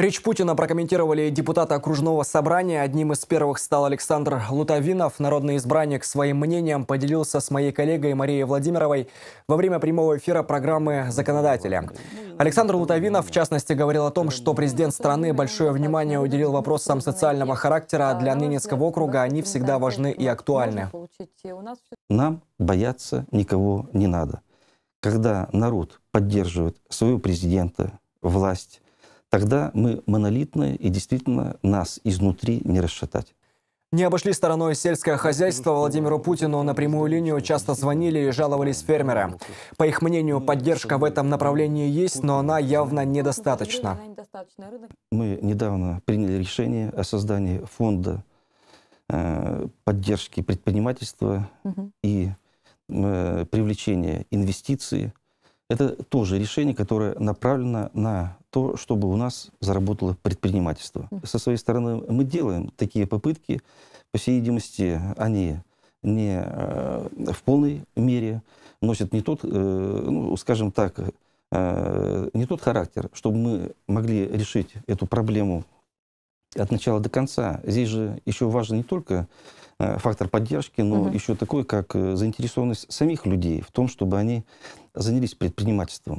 Речь Путина прокомментировали депутаты окружного собрания. Одним из первых стал Александр Лутовинов. Народный избранник своим мнением поделился с моей коллегой Марией Владимировой во время прямого эфира программы «Законодатели». Александр Лутовинов, в частности, говорил о том, что президент страны большое внимание уделил вопросам социального характера. Для Нынецкого округа они всегда важны и актуальны. Нам бояться никого не надо. Когда народ поддерживает своего президента, власть, Тогда мы монолитные, и действительно нас изнутри не расшатать. Не обошли стороной сельское хозяйство. Владимиру Путину на прямую линию часто звонили и жаловались фермеры. По их мнению, поддержка в этом направлении есть, но она явно недостаточна. Мы недавно приняли решение о создании фонда э, поддержки предпринимательства угу. и э, привлечения инвестиций это тоже решение, которое направлено на то, чтобы у нас заработало предпринимательство. Со своей стороны мы делаем такие попытки. По всей видимости, они не э, в полной мере носят не тот, э, ну, скажем так, э, не тот характер, чтобы мы могли решить эту проблему от начала до конца. Здесь же еще важен не только фактор поддержки, но угу. еще такой, как заинтересованность самих людей в том, чтобы они занялись предпринимательством.